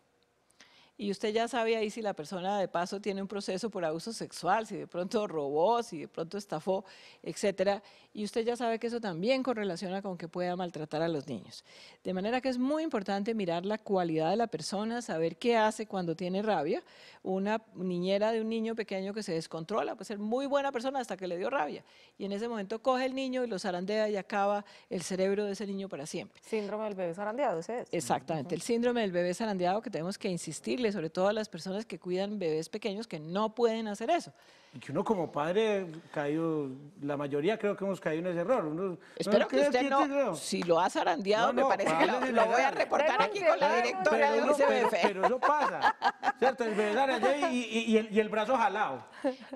y usted ya sabe ahí si la persona de paso tiene un proceso por abuso sexual, si de pronto robó, si de pronto estafó, etcétera, y usted ya sabe que eso también correlaciona con que pueda maltratar a los niños. De manera que es muy importante mirar la cualidad de la persona, saber qué hace cuando tiene rabia. Una niñera de un niño pequeño que se descontrola puede ser muy buena persona hasta que le dio rabia, y en ese momento coge el niño y lo zarandea y acaba el cerebro de ese niño para siempre. Síndrome del bebé zarandeado, ese es. Exactamente, el síndrome del bebé zarandeado que tenemos que insistir sobre todo a las personas que cuidan bebés pequeños, que no pueden hacer eso. Y que uno como padre caído, la mayoría creo que hemos caído en ese error. Uno, Espero que usted no, si lo ha zarandeado, me parece que lo, voy a reportar aquí con la directora del ICBF. Pero, eso pasa, ¿cierto? Y, y, y, el, y, el, brazo jalado.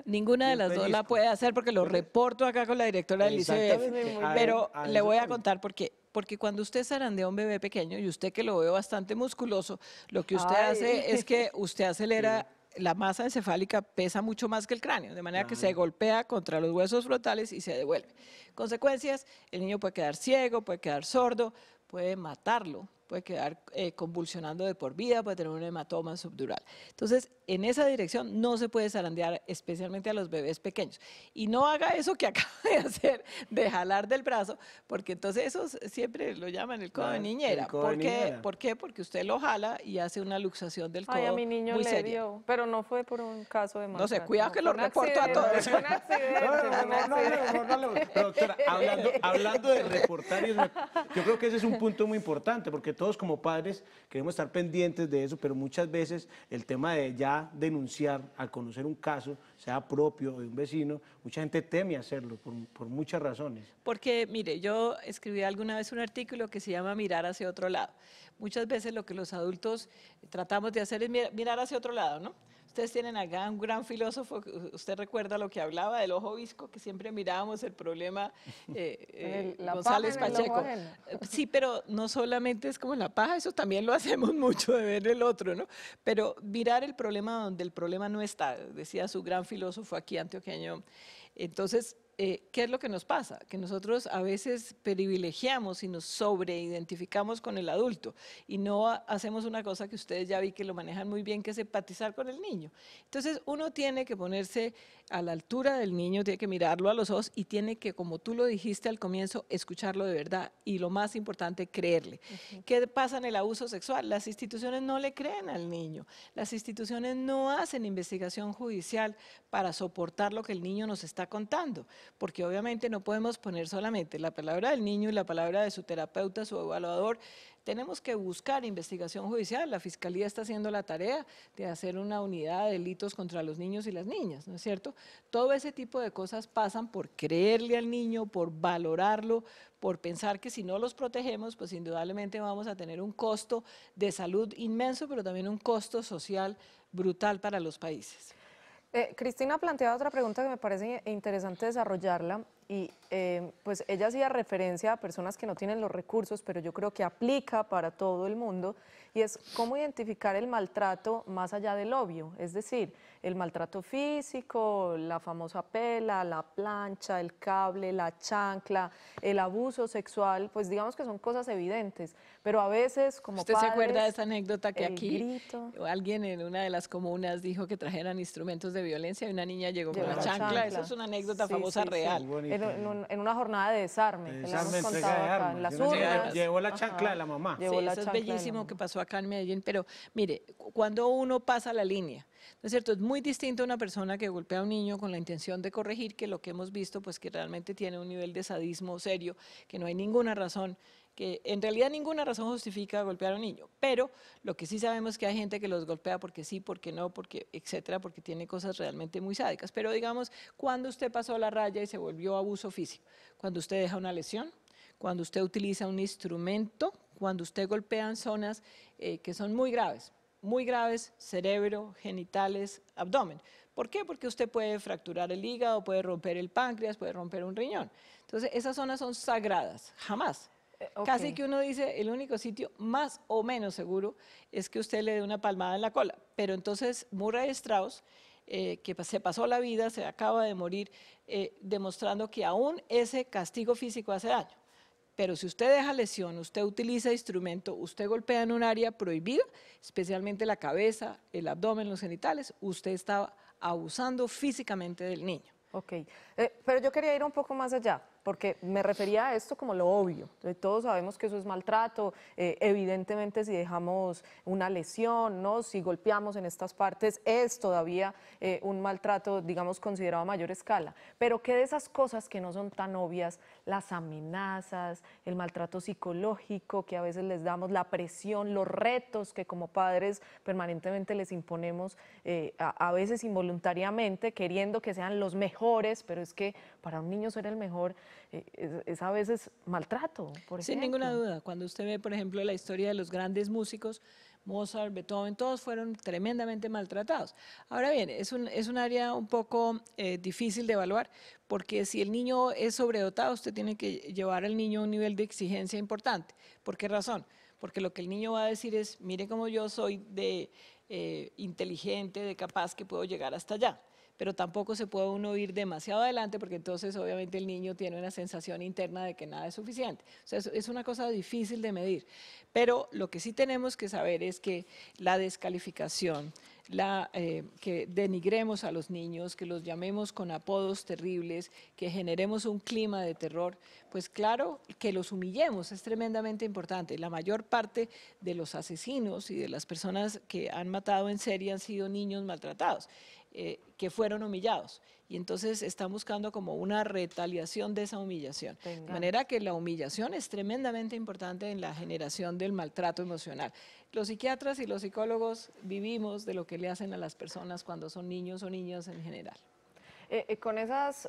Ninguna de las dos la puede hacer porque lo reporto acá con la directora del ICBF. Pero le voy a contar porque porque cuando usted zarandea un bebé pequeño, y usted que lo ve bastante musculoso, lo que usted hace es que usted acelera la masa encefálica pesa mucho más que el cráneo, de manera que se golpea contra los huesos frontales y se devuelve. Consecuencias, el niño puede quedar ciego, puede quedar sordo, puede matarlo puede quedar eh, convulsionando de por vida, puede tener un hematoma subdural. Entonces, en esa dirección no se puede zarandear, especialmente a los bebés pequeños. Y no haga eso que acaba de hacer, de jalar del brazo, porque entonces eso siempre lo llaman el codo de ah, niñera. ¿Por, qué? ¿Por, qué? Porque usted lo jala y hace una luxación del codo. mi niño muy le pero no fue por un caso de maltrato. No sé, cuidado que lo reporto a todos. Un no, no, no, no, doctora, hablando, hablando de reportar, yo creo que ese es un punto muy importante, porque todos como padres queremos estar pendientes de eso, pero muchas veces el tema de ya denunciar al conocer un caso, sea propio de un vecino, mucha gente teme hacerlo por, por muchas razones. Porque, mire, yo escribí alguna vez un artículo que se llama Mirar hacia otro lado. Muchas veces lo que los adultos tratamos de hacer es mirar hacia otro lado, ¿no? tienen acá un gran filósofo, usted recuerda lo que hablaba del ojo visco, que siempre mirábamos el problema eh, eh, González Pacheco. Eh, sí, pero no solamente es como la paja, eso también lo hacemos mucho de ver el otro, ¿no? Pero mirar el problema donde el problema no está, decía su gran filósofo aquí antioqueño. Entonces, eh, ¿qué es lo que nos pasa? Que nosotros a veces privilegiamos y nos sobreidentificamos con el adulto y no hacemos una cosa que ustedes ya vi que lo manejan muy bien, que es empatizar con el niño. Entonces uno tiene que ponerse a la altura del niño, tiene que mirarlo a los ojos y tiene que, como tú lo dijiste al comienzo, escucharlo de verdad y lo más importante, creerle. ¿Qué pasa en el abuso sexual? Las instituciones no le creen al niño, las instituciones no hacen investigación judicial para soportar lo que el niño nos está contando porque obviamente no podemos poner solamente la palabra del niño y la palabra de su terapeuta, su evaluador. Tenemos que buscar investigación judicial. La Fiscalía está haciendo la tarea de hacer una unidad de delitos contra los niños y las niñas, ¿no es cierto? Todo ese tipo de cosas pasan por creerle al niño, por valorarlo, por pensar que si no los protegemos, pues indudablemente vamos a tener un costo de salud inmenso, pero también un costo social brutal para los países. Eh, Cristina planteado otra pregunta que me parece interesante desarrollarla y em, pues ella hacía referencia a personas que no tienen los recursos, pero yo creo que aplica para todo el mundo, y es cómo identificar el maltrato más allá del obvio, es decir, el maltrato físico, la famosa pela, la plancha, el cable, la chancla, el abuso sexual, pues digamos que son cosas evidentes, pero a veces como ¿Usted se acuerda de esa anécdota que aquí alguien en una de las comunas dijo que trajeran instrumentos de violencia y una niña llegó, con la, chancla. eso Esa es una anécdota famosa real en, una jornada de desarme. que Llevó la chancla de la mamá. eso es bellísimo que pasó acá en Medellín, pero mire, cuando uno pasa la línea, ¿no es cierto? Es muy distinto una persona que golpea a un niño con la intención de corregir que lo que hemos visto, pues que realmente tiene un nivel de sadismo serio, que no hay ninguna razón que en realidad ninguna razón justifica golpear a un niño, pero lo que sí sabemos es que hay gente que los golpea porque sí, porque no, porque etcétera, porque tiene cosas realmente muy sádicas. Pero digamos, cuando usted pasó la raya y se volvió abuso físico, cuando usted deja una lesión, cuando usted utiliza un instrumento, cuando usted golpea en zonas eh, que son muy graves, muy graves, cerebro, genitales, abdomen. ¿Por qué? Porque usted puede fracturar el hígado, puede romper el páncreas, puede romper un riñón. Entonces, esas zonas son sagradas, jamás Casi que uno dice, el único sitio más o menos seguro es que usted le dé una palmada en la cola. Pero entonces Murray Strauss, eh, que se pasó la vida, se acaba de morir, eh, demostrando que aún ese castigo físico hace daño. Pero si usted deja lesión, usted utiliza instrumento, usted golpea en un área prohibida, especialmente la cabeza, el abdomen, los genitales, usted está abusando físicamente del niño. Ok, eh, pero yo quería ir un poco más allá porque me refería a esto como lo obvio. todos sabemos que eso es maltrato, eh, evidentemente si dejamos una lesión, ¿no? si golpeamos en estas partes, es todavía eh, un maltrato, digamos, considerado a mayor escala. Pero ¿qué de esas cosas que no son tan obvias, las amenazas, el maltrato psicológico que a veces les damos, la presión, los retos que como padres permanentemente les imponemos, eh, a veces involuntariamente, queriendo que sean los mejores, pero es que para un niño ser el mejor eh, es, a veces maltrato. Por Sin ninguna duda, cuando usted ve, por ejemplo, la historia de los grandes músicos, Mozart, Beethoven, todos fueron tremendamente maltratados. Ahora bien, es un, es un área un poco eh, difícil de evaluar, porque si el niño es sobredotado, usted tiene que llevar al niño a un nivel de exigencia importante. ¿Por qué razón? Porque lo que el niño va a decir es, mire cómo yo soy de eh, inteligente, de capaz que puedo llegar hasta allá pero tampoco se puede uno ir demasiado adelante porque entonces obviamente el niño tiene una sensación interna de que nada es suficiente. sea, es una cosa difícil de medir, pero lo que sí tenemos que saber es que la descalificación, la, eh, que denigremos a los niños, que los llamemos con apodos terribles, que generemos un clima de terror, pues claro, que los humillemos es tremendamente importante. La mayor parte de los asesinos y de las personas que han matado en serie han sido niños maltratados. Eh, que fueron humillados. Y entonces están buscando como una retaliación de esa humillación. De manera que la humillación es tremendamente importante en la generación del maltrato emocional. Los psiquiatras y los psicólogos vivimos de lo que le hacen a las personas cuando son niños o niñas en general. Eh, eh, con esas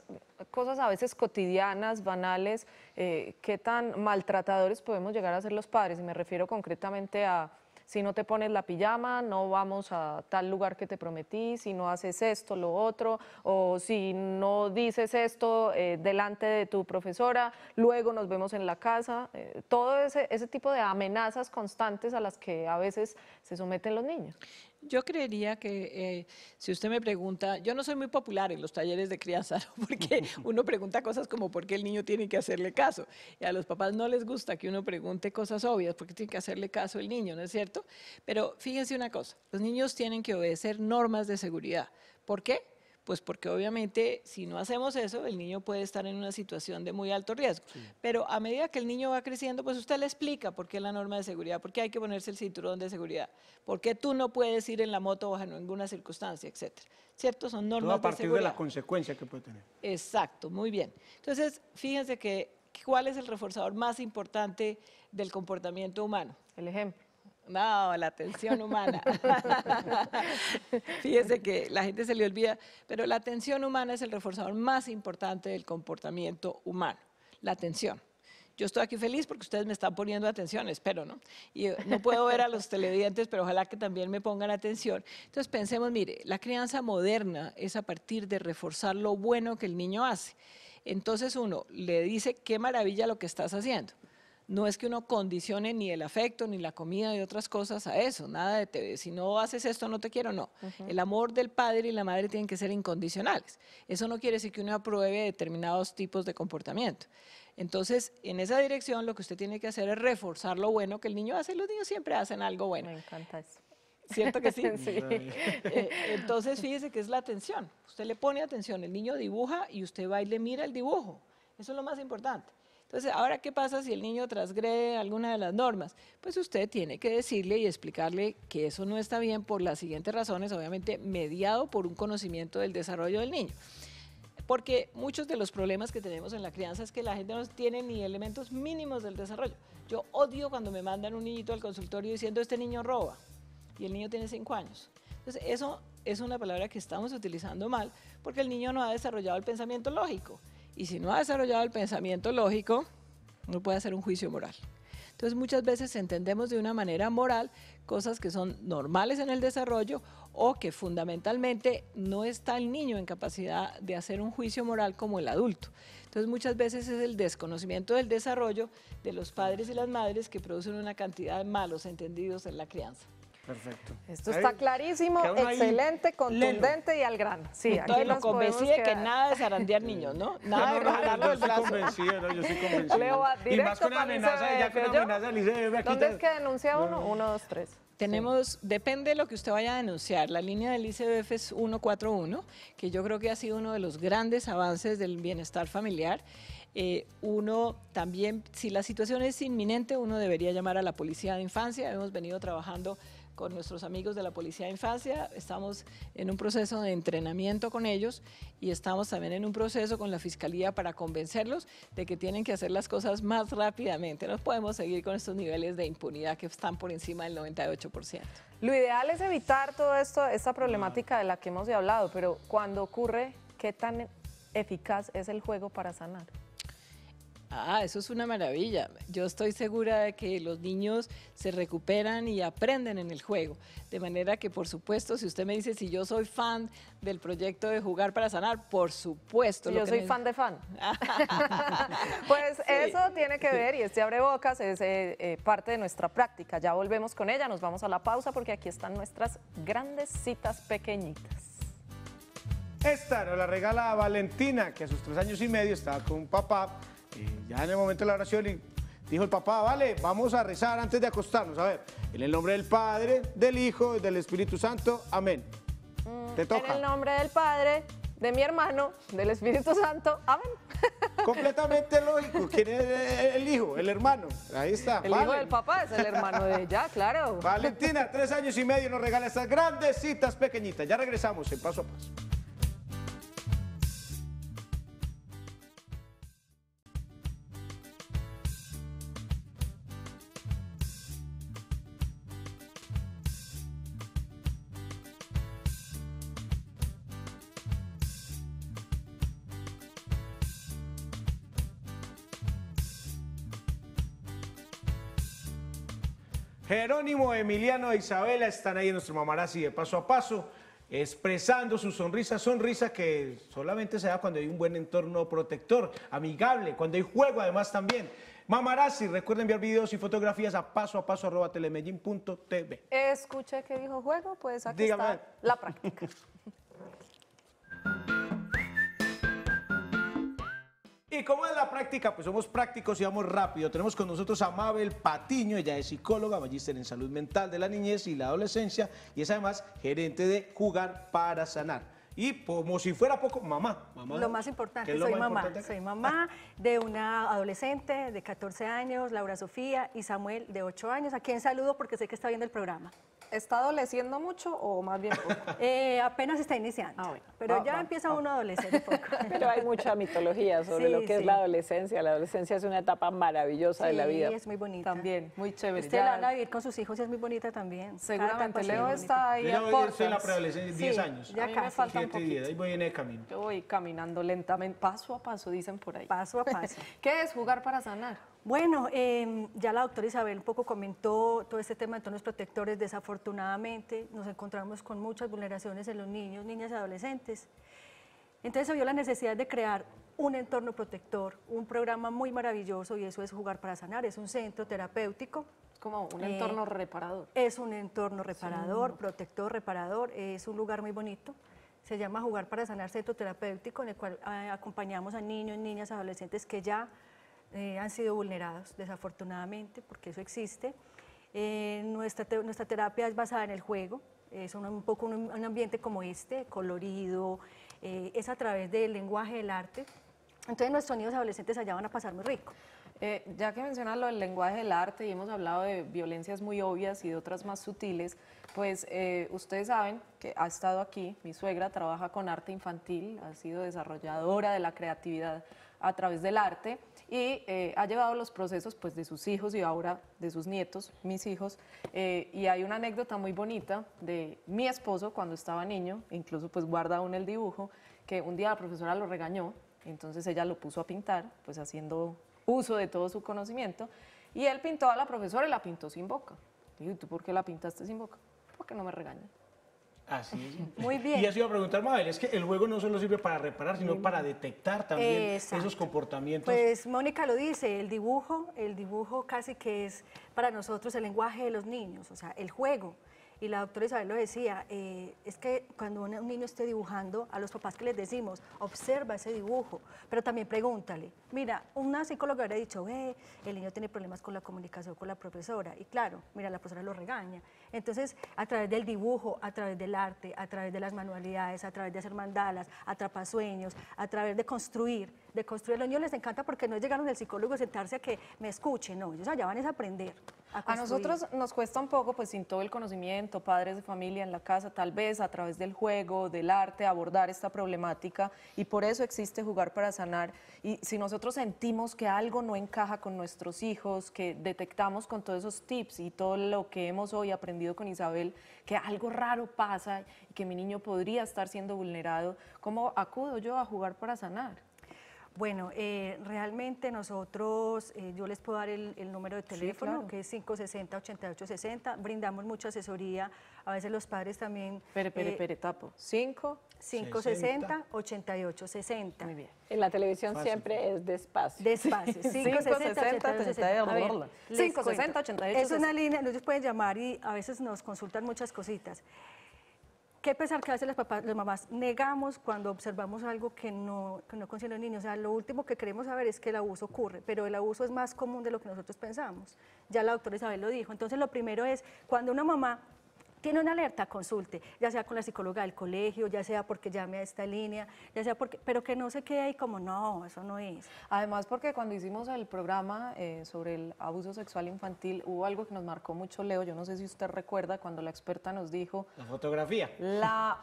cosas a veces cotidianas, banales, ¿qué tan maltratadores podemos llegar a ser los padres? Y me refiero concretamente a si no te pones la pijama, no vamos a tal lugar que te prometí, si no haces esto, lo otro, o si no dices esto eh, delante de tu profesora, luego nos vemos en la casa. Eh, todo ese, ese tipo de amenazas constantes a las que a veces se someten los niños. Yo creería que, eh, si usted me pregunta, yo no soy muy popular en los talleres de crianza, porque uno pregunta cosas como por qué el niño tiene que hacerle caso. Y a los papás no les gusta que uno pregunte cosas obvias, porque tiene que hacerle caso el niño, ¿no es cierto? Pero fíjense una cosa, los niños tienen que obedecer normas de seguridad. ¿Por qué? Pues porque obviamente si no hacemos eso, el niño puede estar en una situación de muy alto riesgo. Pero a medida que el niño va creciendo, pues usted le explica por qué la norma de seguridad, por qué hay que ponerse el cinturón de seguridad, por qué tú no puedes ir en la moto bajo ninguna circunstancia, etcétera. ¿Cierto? Son normas Todo a partir de, de la consecuencia que puede tener. Exacto, muy bien. Entonces, fíjense que ¿cuál es el reforzador más importante del comportamiento humano? El ejemplo. No, la atención humana. Fíjese que la gente se le olvida, pero la atención humana es el reforzador más importante del comportamiento humano, la atención. Yo estoy aquí feliz porque ustedes me están poniendo atención, espero, ¿no? Y eh, no puedo ver a los televidentes, pero ojalá que también me pongan atención. Entonces pensemos, mire, la crianza moderna es a partir de reforzar lo bueno que el niño hace. Entonces uno le dice, qué maravilla lo que estás haciendo no es que uno condicione ni el afecto, ni la comida y otras cosas a eso, nada de si no haces esto no te quiero, no. El amor del padre y la madre tienen que ser incondicionales. Eso no quiere decir que uno apruebe determinados tipos de comportamiento. Entonces, en esa dirección lo que usted tiene que hacer es reforzar lo bueno que el niño hace, los niños siempre hacen algo bueno. Me encanta eso. ¿Cierto que sí? Eh, entonces, fíjese que es la atención. Usted le pone atención, el niño dibuja y usted va y le mira el dibujo. Eso es lo más importante. Entonces, ahora, ¿qué pasa si el niño transgrede alguna de las normas? Pues usted tiene que decirle y explicarle que eso no está bien por las siguientes razones, obviamente mediado por un conocimiento del desarrollo del niño. Porque muchos de los problemas que tenemos en la crianza es que la gente no tiene ni elementos mínimos del desarrollo. Yo odio cuando me mandan un niñito al consultorio diciendo, este niño roba, y el niño tiene cinco años. Entonces, eso es una palabra que estamos utilizando mal porque el niño no ha desarrollado el pensamiento lógico. Y si no ha desarrollado el pensamiento lógico, no puede hacer un juicio moral. Entonces muchas veces entendemos de una manera moral cosas que son normales en el desarrollo o que fundamentalmente no está el niño en capacidad de hacer un juicio moral como el adulto. Entonces muchas veces es el desconocimiento del desarrollo de los padres y las madres que producen una cantidad de malos entendidos en la crianza. Perfecto. Esto está clarísimo, excelente, contundente y al gran. Sí, Entonces, lo convencí de que nada de zarandear niños, ¿no? Nada de no, no, Yo estoy convencido, y más con una amenaza, ya con ¿Dónde es que denuncia uno? Uno, dos, tres. Tenemos, depende de lo que usted vaya a denunciar, la línea del ICBF es 141, que yo creo que ha sido uno de los grandes avances del bienestar familiar. Eh, uno también, si la situación es inminente, uno debería llamar a la policía de infancia. Hemos venido trabajando con nuestros amigos de la Policía de Infancia, estamos en un proceso de entrenamiento con ellos y estamos también en un proceso con la Fiscalía para convencerlos de que tienen que hacer las cosas más rápidamente. No podemos seguir con estos niveles de impunidad que están por encima del 98%. Lo ideal es evitar todo toda esta problemática de la que hemos hablado, pero cuando ocurre, ¿qué tan eficaz es el juego para sanar? Ah, eso es una maravilla. Yo estoy segura de que los niños se recuperan y aprenden en el juego. De manera que, por supuesto, si usted me dice si yo soy fan del proyecto de Jugar para Sanar, por supuesto. yo soy fan de fan. pues eso tiene que ver, y este abre bocas es eh, eh, parte de nuestra práctica. Ya volvemos con ella, nos vamos a la pausa porque aquí están nuestras grandes citas pequeñitas. Esta nos la regala a Valentina, que a sus tres años y medio estaba con un papá eh, ya en el momento de la oración dijo el papá, vale, vamos a rezar antes de acostarnos. A ver, en el nombre del Padre, del Hijo y del Espíritu Santo. Amén. Mm, en el nombre del Padre, de mi hermano, del Espíritu Santo. Amén. Completamente lógico. ¿Quién es el hijo? El hermano. Ahí está. El hijo del papá es el hermano de ella, claro. Valentina, tres años y medio, nos regala estas grandes citas pequeñitas. Ya regresamos en Paso a Paso. Anónimo Emiliano e Isabela están ahí en nuestro mamarazzi de paso a paso, expresando su sonrisa, sonrisa que solamente se da cuando hay un buen entorno protector, amigable, cuando hay juego además también. Mamarazzi, recuerden enviar videos y fotografías a paso a paso Escuché que dijo juego, pues aquí está la práctica. Y como es la práctica, pues somos prácticos y vamos rápido. Tenemos con nosotros a Mabel Patiño, ella es psicóloga, magíster en salud mental de la niñez y la adolescencia y es además gerente de Jugar para Sanar. Y como si fuera poco, mamá. lo más importante, soy mamá. Soy mamá de una adolescente de 14 años, Laura Sofía, y Samuel de 8 años, a quien saludo porque sé que está viendo el programa. ¿Está adoleciendo mucho o más bien poco? Eh, apenas está iniciando, ah, pero ya empieza uno a adolecer un poco. Pero hay mucha mitología sobre lo que es la adolescencia. La adolescencia es una etapa maravillosa de la vida. Sí, es muy bonita. También, muy chévere. Usted la a vivir con sus hijos y es muy bonita también. Seguramente Leo está ahí Yo en la preadolescencia 10 años. Ya casi y voy en el camino. voy caminando lentamente, paso a paso, dicen por ahí. Paso a paso. ¿Qué es jugar para sanar? Bueno, em, ya la doctora Isabel un poco comentó todo este tema de entornos protectores. Desafortunadamente nos encontramos con muchas vulneraciones en los niños, niñas y adolescentes. Entonces se vio la necesidad de crear un entorno protector, un programa muy maravilloso y eso es Jugar para Sanar, es un centro terapéutico. como un eh, entorno reparador. Es un entorno reparador, protector, reparador, es un lugar muy bonito se llama Jugar para Sanar Cetoterapéutico, Terapéutico, en el cual eh, acompañamos a niños, niñas, adolescentes que ya eh, han sido vulnerados, desafortunadamente, porque eso existe. Eh, nuestra, nuestra terapia es basada en el juego, es un, poco un, un, ambiente como este, colorido, es a través del lenguaje del arte. Entonces nuestros niños adolescentes allá van a pasar muy rico. Eh, ya que mencionas lo del lenguaje del arte y hemos hablado de violencias muy obvias y de otras más sutiles, pues eh, ustedes saben que ha estado aquí, mi suegra trabaja con arte infantil, ha sido desarrolladora de la creatividad a través del arte y eh, ha llevado los procesos pues, de sus hijos y ahora de sus nietos, mis hijos. y hay una anécdota muy bonita de mi esposo cuando estaba niño, incluso pues guarda aún el dibujo, que un día la profesora lo regañó, entonces ella lo puso a pintar, pues haciendo uso de todo su conocimiento. Y él pintó a la profesora y la pintó sin boca. Y ¿tú por qué la pintaste sin boca? Porque no me regañan. Así es. Muy bien. Y así iba a preguntar, Mabel, es que el juego no solo sirve para reparar, sino para detectar también esos comportamientos. Pues Mónica lo dice, el dibujo, el dibujo casi que es para nosotros el lenguaje de los niños, o sea, el juego y la doctora Isabel lo decía, eh, es que cuando un niño esté dibujando, a los papás que les decimos, observa ese dibujo, pero también pregúntale. Mira, una psicóloga habría dicho, el niño tiene problemas con la comunicación con la profesora, y claro, mira, la profesora lo regaña. Entonces, a través del dibujo, a través del arte, a través de las manualidades, a través de hacer mandalas, atrapasueños, a través de construir, de construir, a los niños les encanta porque no llegaron el psicólogo a sentarse a que me escuche, no, ellos allá van a aprender. A, nosotros nos cuesta un poco, pues sin todo el conocimiento, padres de familia en la casa, tal vez a través del juego, del arte, abordar esta problemática y por eso existe jugar para sanar. Y si nosotros sentimos que algo no encaja con nuestros hijos, que detectamos con todos esos tips y todo lo que hemos hoy aprendido con Isabel, que algo raro pasa y que mi niño podría estar siendo vulnerado, ¿cómo acudo yo a jugar para sanar? Bueno, eh, realmente nosotros, eh, yo les puedo dar el, número de teléfono, que es 560-8860. Brindamos mucha asesoría. A veces los padres también... Pero, pero, eh, pero, tapo. 5... 560-8860. Muy bien. En la televisión siempre es despacio. Despacio. 560-8860. 560-8860. Es una línea, ellos pueden llamar y a veces nos consultan muchas cositas. Qué pesar que hacen las, papás, las mamás negamos cuando observamos algo que no, que no concierne al niño. O sea, lo último que queremos saber es que el abuso ocurre, pero el abuso es más común de lo que nosotros pensamos. Ya la doctora Isabel lo dijo. Entonces, lo primero es, cuando una mamá tiene una alerta, consulte, ya sea con la psicóloga del colegio, ya sea porque llame a esta línea, ya sea porque, pero que no se quede ahí como, no, eso no es. Además, porque cuando hicimos el programa eh, sobre el abuso sexual infantil, hubo algo que nos marcó mucho, Leo, yo no sé si usted recuerda, cuando la experta nos dijo... La fotografía. La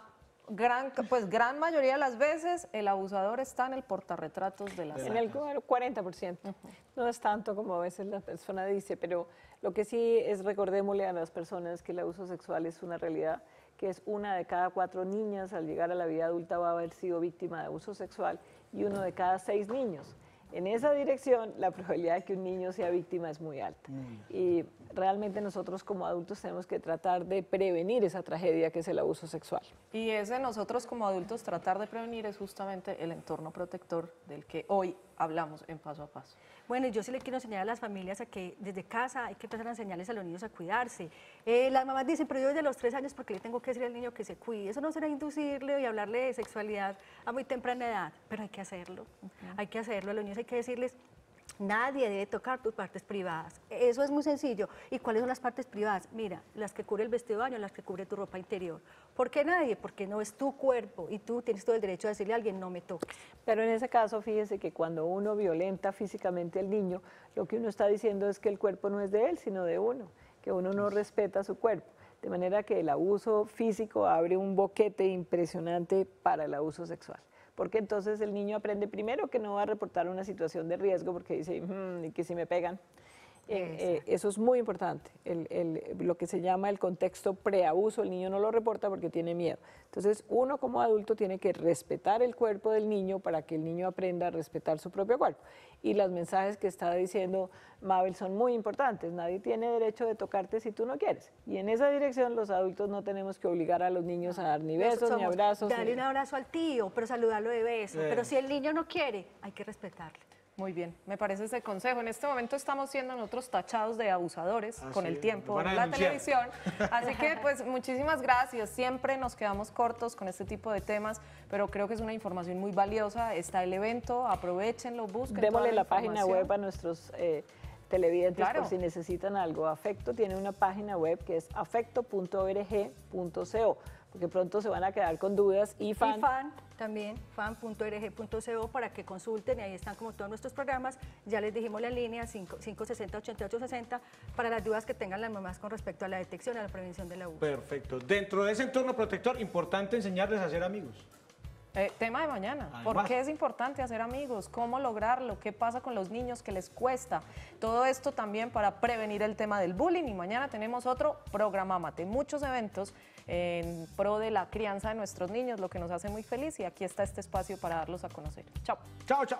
pues gran mayoría de las veces el abusador está en el portarretratos de la En el 40%. No es tanto como a veces la persona dice, pero lo que sí es recordémosle a las personas que el abuso sexual es una realidad, que es una de cada cuatro niñas al llegar a la vida adulta va a haber sido víctima de abuso sexual y uno de cada seis niños en esa dirección, la probabilidad de que un niño sea víctima es muy alta. Mm. Y realmente nosotros como adultos tenemos que tratar de prevenir esa tragedia que es el abuso sexual. Y es de nosotros como adultos tratar de prevenir es justamente el entorno protector del que hoy hablamos en paso a paso. Bueno, yo sí le quiero enseñar a las familias a que desde casa hay que empezar a enseñarles a los niños a cuidarse. Eh, las mamás dicen, pero yo desde los tres años, porque le tengo que decir al niño que se cuide? Eso no será inducirle y hablarle de sexualidad a muy temprana edad, pero hay que hacerlo. Hay que hacerlo. A los niños hay que decirles, Nadie debe tocar tus partes privadas. Eso es muy sencillo. ¿Y cuáles son las partes privadas? Mira, las que cubre el vestido baño, las que cubre tu ropa interior. ¿Por qué nadie? Porque no es tu cuerpo y tú tienes todo el derecho a decirle a alguien no me toques. Pero en ese caso, fíjese que cuando uno violenta físicamente al niño, lo que uno está diciendo es que el cuerpo no es de él, sino de uno, que uno no respeta su cuerpo. De manera que el abuso físico abre un boquete impresionante para el abuso sexual porque entonces el niño aprende primero que no va a reportar una situación de riesgo porque dice, mm, y que si me pegan, eh, eh, eso es muy importante, lo que se llama el contexto preabuso, el niño no lo reporta porque tiene miedo. Entonces uno como adulto tiene que respetar el cuerpo del niño para que el niño aprenda a respetar su propio cuerpo. Y los mensajes que está diciendo Mabel son muy importantes, nadie tiene derecho de tocarte si tú no quieres. Y en esa dirección los adultos no tenemos que obligar a los niños a dar ni besos, ni abrazos. Darle un abrazo al tío, pero saludarlo de beso. Pero eh. si el niño no quiere, hay que respetarle. Muy bien, me parece ese consejo. En este momento estamos siendo nosotros tachados de abusadores ah, con el tiempo en la televisión. Así que pues muchísimas gracias. Siempre nos quedamos cortos con este tipo de temas, pero creo que es una información muy valiosa. Está el evento, aprovechenlo, busquen. Démosle la, página web a nuestros... Eh, televidentes por si necesitan algo. Afecto tiene una página web que es afecto.org.co que pronto se van a quedar con dudas, y fan. Y fan también, fan.org.co para que consulten y ahí están como todos nuestros programas. Ya les dijimos la línea 560-8860 para las dudas que tengan las mamás con respecto a la detección y a la prevención del abuso. Perfecto. Dentro de ese entorno protector, importante enseñarles a hacer amigos. Eh, tema de mañana. ¿Por qué es importante hacer amigos? ¿Cómo lograrlo? ¿Qué pasa con los niños? que les cuesta? Todo esto también para prevenir el tema del bullying. Y mañana tenemos otro programa mate. Muchos eventos en pro de la crianza de nuestros niños, lo que nos hace muy feliz y aquí está este espacio para darlos a conocer. Chao. Chao, chao.